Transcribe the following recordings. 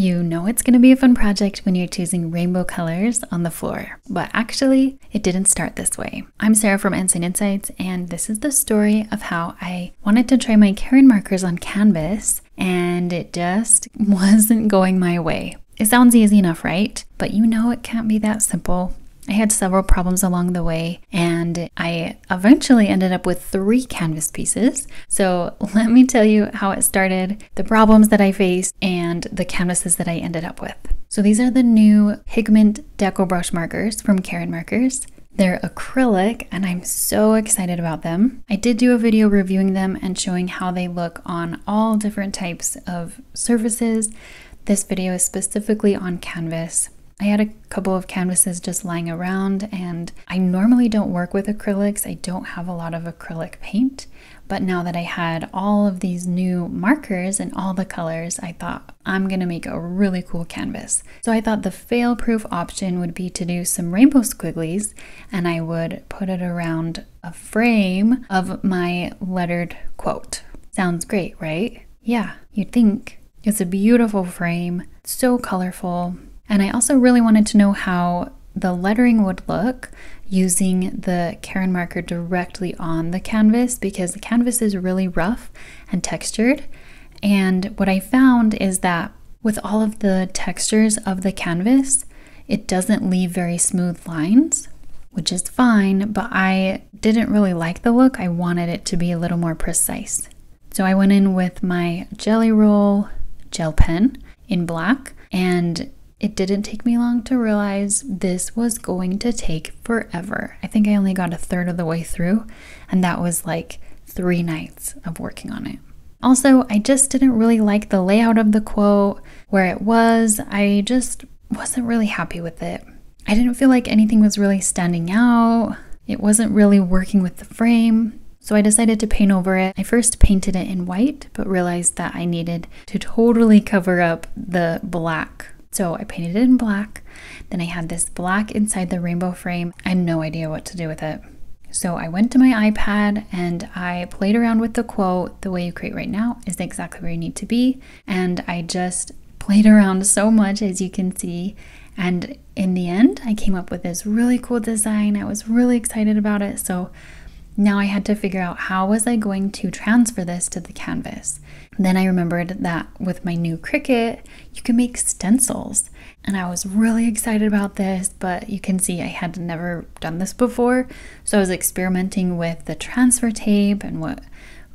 You know it's going to be a fun project when you're choosing rainbow colors on the floor, but actually, it didn't start this way. I'm Sarah from Ensign Insights, and this is the story of how I wanted to try my Karen markers on canvas, and it just wasn't going my way. It sounds easy enough, right? But you know it can't be that simple I had several problems along the way, and I eventually ended up with three canvas pieces. So, let me tell you how it started, the problems that I faced, and the canvases that I ended up with. So, these are the new Pigment Deco Brush Markers from Karen Markers. They're acrylic and I'm so excited about them. I did do a video reviewing them and showing how they look on all different types of surfaces. This video is specifically on canvas, I had a couple of canvases just lying around, and I normally don't work with acrylics. I don't have a lot of acrylic paint, but now that I had all of these new markers and all the colors, I thought I'm gonna make a really cool canvas. So I thought the fail proof option would be to do some rainbow squigglies, and I would put it around a frame of my lettered quote. Sounds great, right? Yeah, you'd think. It's a beautiful frame, so colorful, and I also really wanted to know how the lettering would look using the Karen marker directly on the canvas because the canvas is really rough and textured. And what I found is that with all of the textures of the canvas, it doesn't leave very smooth lines, which is fine, but I didn't really like the look. I wanted it to be a little more precise. So I went in with my Jelly Roll gel pen in black and it didn't take me long to realize this was going to take forever. I think I only got a third of the way through, and that was like three nights of working on it. Also, I just didn't really like the layout of the quote, where it was. I just wasn't really happy with it. I didn't feel like anything was really standing out. It wasn't really working with the frame. So I decided to paint over it. I first painted it in white, but realized that I needed to totally cover up the black so I painted it in black. Then I had this black inside the rainbow frame. I had no idea what to do with it. So I went to my iPad and I played around with the quote. The way you create right now is exactly where you need to be. And I just played around so much, as you can see. And in the end, I came up with this really cool design. I was really excited about it. So now I had to figure out how was I going to transfer this to the canvas. Then I remembered that with my new Cricut, you can make stencils. And I was really excited about this, but you can see I had never done this before. So I was experimenting with the transfer tape and what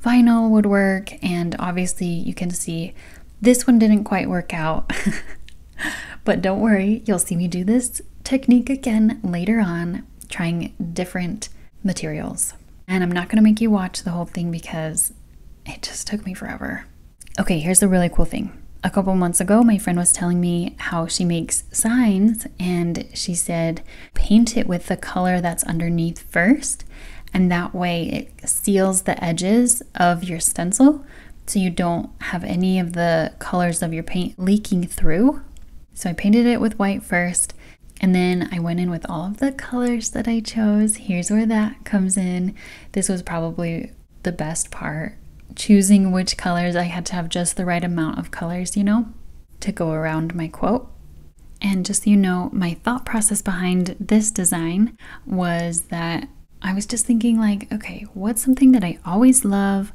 vinyl would work. And obviously you can see this one didn't quite work out. but don't worry, you'll see me do this technique again later on, trying different materials. And I'm not going to make you watch the whole thing because it just took me forever. Okay, here's the really cool thing. A couple months ago, my friend was telling me how she makes signs, and she said, paint it with the color that's underneath first, and that way it seals the edges of your stencil so you don't have any of the colors of your paint leaking through. So I painted it with white first, and then I went in with all of the colors that I chose. Here's where that comes in. This was probably the best part. Choosing which colors, I had to have just the right amount of colors, you know, to go around my quote. And just so you know, my thought process behind this design was that I was just thinking, like, okay, what's something that I always love?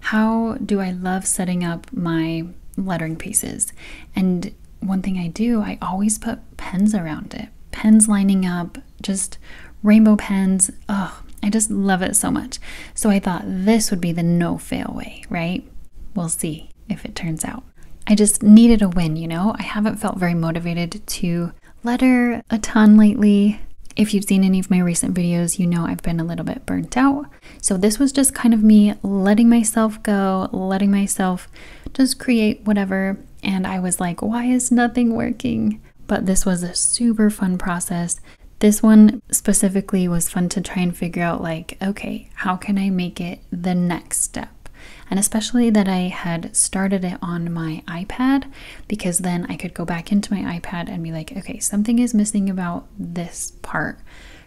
How do I love setting up my lettering pieces? And one thing I do, I always put pens around it. Pens lining up, just rainbow pens. Oh, I just love it so much. So I thought this would be the no fail way, right? We'll see if it turns out. I just needed a win, you know? I haven't felt very motivated to letter a ton lately. If you've seen any of my recent videos, you know I've been a little bit burnt out. So this was just kind of me letting myself go, letting myself just create whatever and I was like, why is nothing working? But this was a super fun process. This one specifically was fun to try and figure out, like, okay, how can I make it the next step? And especially that I had started it on my iPad because then I could go back into my iPad and be like, okay, something is missing about this part.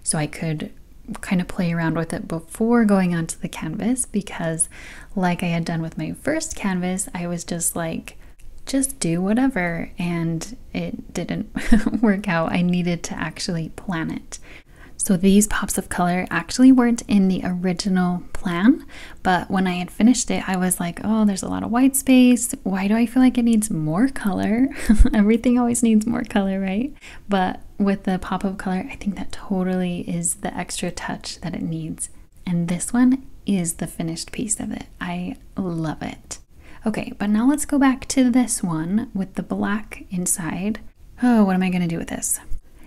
So I could kind of play around with it before going onto the canvas because, like I had done with my first canvas, I was just like, just do whatever, and it didn't work out. I needed to actually plan it. So these pops of color actually weren't in the original plan, but when I had finished it, I was like, oh, there's a lot of white space. Why do I feel like it needs more color? Everything always needs more color, right? But with the pop of color, I think that totally is the extra touch that it needs. And this one is the finished piece of it. I love it. Okay, but now let's go back to this one with the black inside. Oh, what am I going to do with this?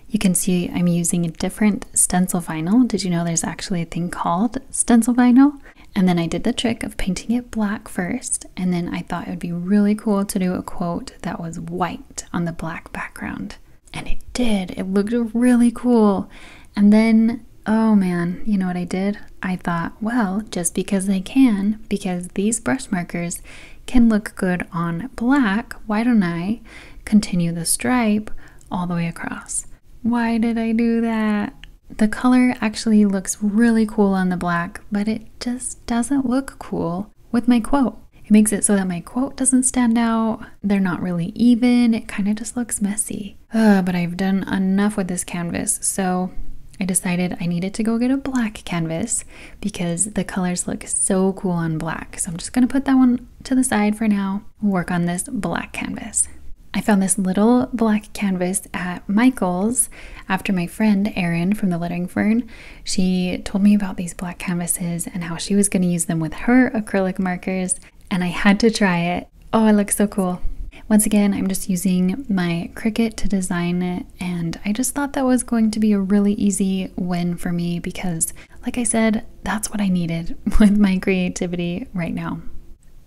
You can see I'm using a different stencil vinyl. Did you know there's actually a thing called stencil vinyl? And then I did the trick of painting it black first, and then I thought it would be really cool to do a quote that was white on the black background. And it did. It looked really cool. And then, oh man, you know what I did? I thought, well, just because I can, because these brush markers can look good on black, why don't I continue the stripe all the way across? Why did I do that? The color actually looks really cool on the black, but it just doesn't look cool with my quote. It makes it so that my quote doesn't stand out. They're not really even. It kind of just looks messy. Ugh, but I've done enough with this canvas, so I decided I needed to go get a black canvas because the colors look so cool on black. So I'm just going to put that one to the side for now, work on this black canvas. I found this little black canvas at Michael's after my friend Erin from the Lettering Fern. She told me about these black canvases and how she was going to use them with her acrylic markers, and I had to try it. Oh, it looks so cool. Once again, I'm just using my Cricut to design it, and I just thought that was going to be a really easy win for me because, like I said, that's what I needed with my creativity right now.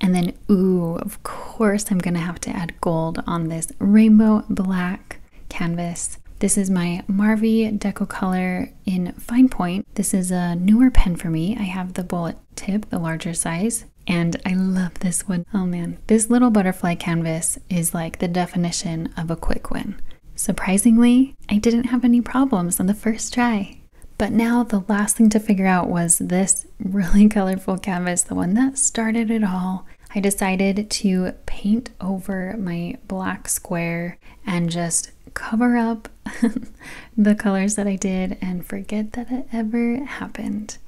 And then, ooh, of course, I'm gonna have to add gold on this rainbow black canvas. This is my Marvy color in Fine Point. This is a newer pen for me. I have the bullet tip, the larger size. And I love this one. Oh man, this little butterfly canvas is like the definition of a quick win. Surprisingly, I didn't have any problems on the first try. But now the last thing to figure out was this really colorful canvas, the one that started it all. I decided to paint over my black square and just cover up the colors that I did and forget that it ever happened.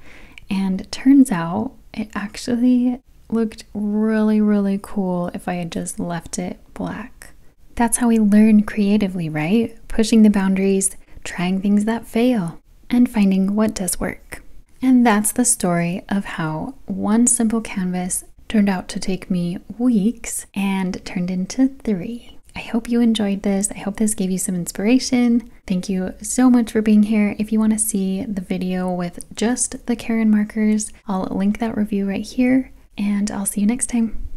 And turns out it actually looked really, really cool if I had just left it black. That's how we learn creatively, right? Pushing the boundaries, trying things that fail, and finding what does work. And that's the story of how one simple canvas turned out to take me weeks and turned into three. I hope you enjoyed this. I hope this gave you some inspiration. Thank you so much for being here. If you want to see the video with just the Karen markers, I'll link that review right here and I'll see you next time.